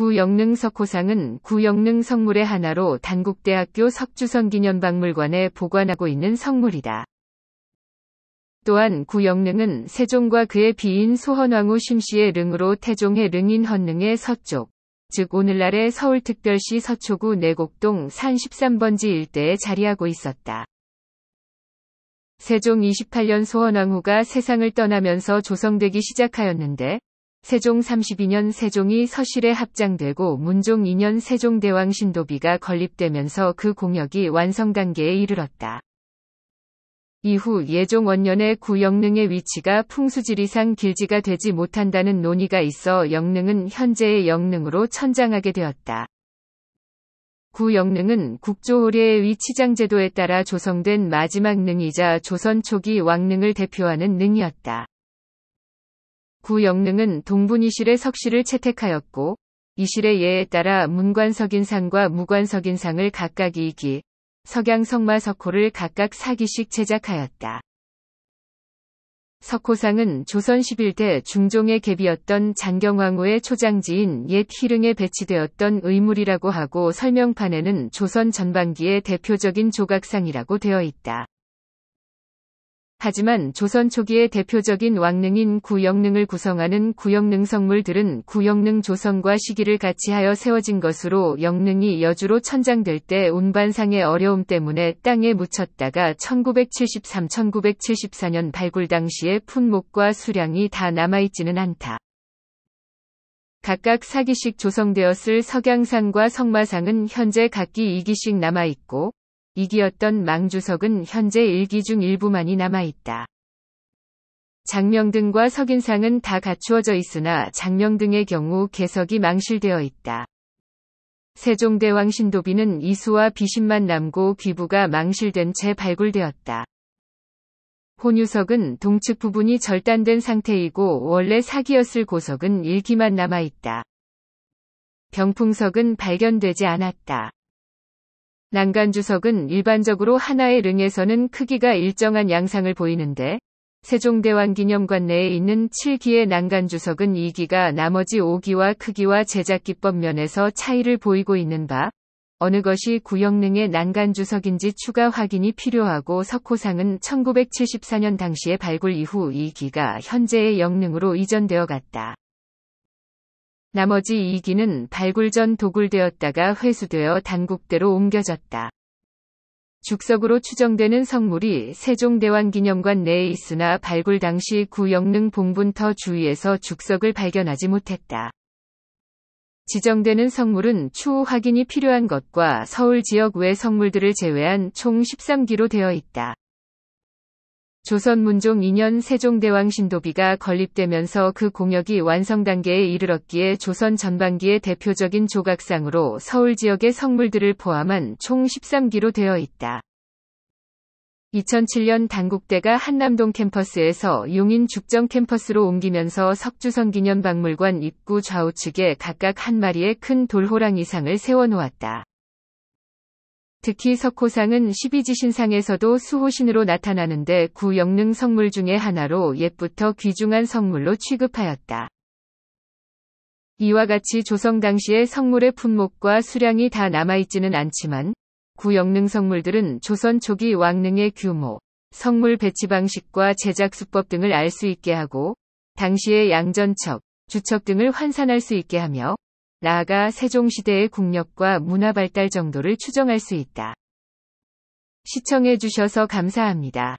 구영능 석호상은 구영능 성물의 하나로 단국대학교 석주성기념박물관에 보관하고 있는 성물이다. 또한 구영능은 세종과 그의 비인 소헌왕후 심씨의 릉으로 태종의 릉인 헌릉의 서쪽, 즉 오늘날의 서울특별시 서초구 내곡동 산 13번지 일대에 자리하고 있었다. 세종 28년 소헌왕후가 세상을 떠나면서 조성되기 시작하였는데 세종 32년 세종이 서실에 합장되고 문종 2년 세종대왕 신도비가 건립되면서 그 공역이 완성 단계에 이르렀다. 이후 예종 원년에 구영릉의 위치가 풍수지리상 길지가 되지 못한다는 논의가 있어 영릉은 현재의 영릉으로 천장하게 되었다. 구영릉은 국조호례의 위치장 제도에 따라 조성된 마지막 능이자 조선 초기 왕릉을 대표하는 능이었다. 구영릉은 동분이실의 석실을 채택하였고 이실의 예에 따라 문관석인상과 무관석인상을 각각 2기, 석양석마석호를 각각 사기씩 제작하였다. 석호상은 조선 11대 중종의 계비였던 장경왕후의 초장지인 옛 희릉에 배치되었던 의물이라고 하고 설명판에는 조선 전반기의 대표적인 조각상이라고 되어 있다. 하지만 조선 초기의 대표적인 왕릉인 구역릉을 구성하는 구역릉 성물들은 구역릉조성과 시기를 같이하여 세워진 것으로 영릉이 여주로 천장될 때 운반상의 어려움 때문에 땅에 묻혔다가 1973-1974년 발굴 당시의 품목과 수량이 다 남아있지는 않다. 각각 4기씩 조성되었을 석양상과 성마상은 현재 각기 2기씩 남아있고 이기였던 망주석은 현재 일기 중 일부만이 남아있다. 장명등과 석인상은 다 갖추어져 있으나 장명등의 경우 개석이 망실되어 있다. 세종대왕 신도비는 이수와 비신만 남고 귀부가 망실된 채 발굴되었다. 혼유석은 동측 부분이 절단된 상태이고 원래 사기였을 고석은 일기만 남아있다. 병풍석은 발견되지 않았다. 난간주석은 일반적으로 하나의 릉에서는 크기가 일정한 양상을 보이는데 세종대왕 기념관 내에 있는 7기의 난간주석은 2기가 나머지 5기와 크기와 제작기법 면에서 차이를 보이고 있는 바 어느 것이 구형릉의 난간주석인지 추가 확인이 필요하고 석호상은 1974년 당시에 발굴 이후 2기가 현재의 영릉으로 이전되어 갔다. 나머지 2기는 발굴 전 도굴되었다가 회수되어 단국대로 옮겨졌다. 죽석으로 추정되는 성물이 세종대왕기념관 내에 있으나 발굴 당시 구영릉 봉분터 주위에서 죽석을 발견하지 못했다. 지정되는 성물은 추후 확인이 필요한 것과 서울 지역 외 성물들을 제외한 총 13기로 되어 있다. 조선 문종 2년 세종대왕 신도비가 건립되면서 그 공역이 완성 단계에 이르렀기에 조선 전반기의 대표적인 조각상으로 서울 지역의 성물들을 포함한 총 13기로 되어 있다. 2007년 당국대가 한남동 캠퍼스에서 용인 죽정 캠퍼스로 옮기면서 석주성기념박물관 입구 좌우측에 각각 한 마리의 큰 돌호랑이상을 세워놓았다. 특히 석호상은 12지신상에서도 수호신으로 나타나는데 구역능 성물 중의 하나로 옛부터 귀중한 성물로 취급하였다. 이와 같이 조성 당시의 성물의 품목과 수량이 다 남아있지는 않지만 구역능 성물들은 조선 초기 왕릉의 규모, 성물 배치 방식과 제작 수법 등을 알 수 있게 하고 당시의 양전척, 주척 등을 환산할 수 있게 하며 나아가 세종시대의 국력과 문화 발달 정도를 추정할 수 있다. 시청해주셔서 감사합니다.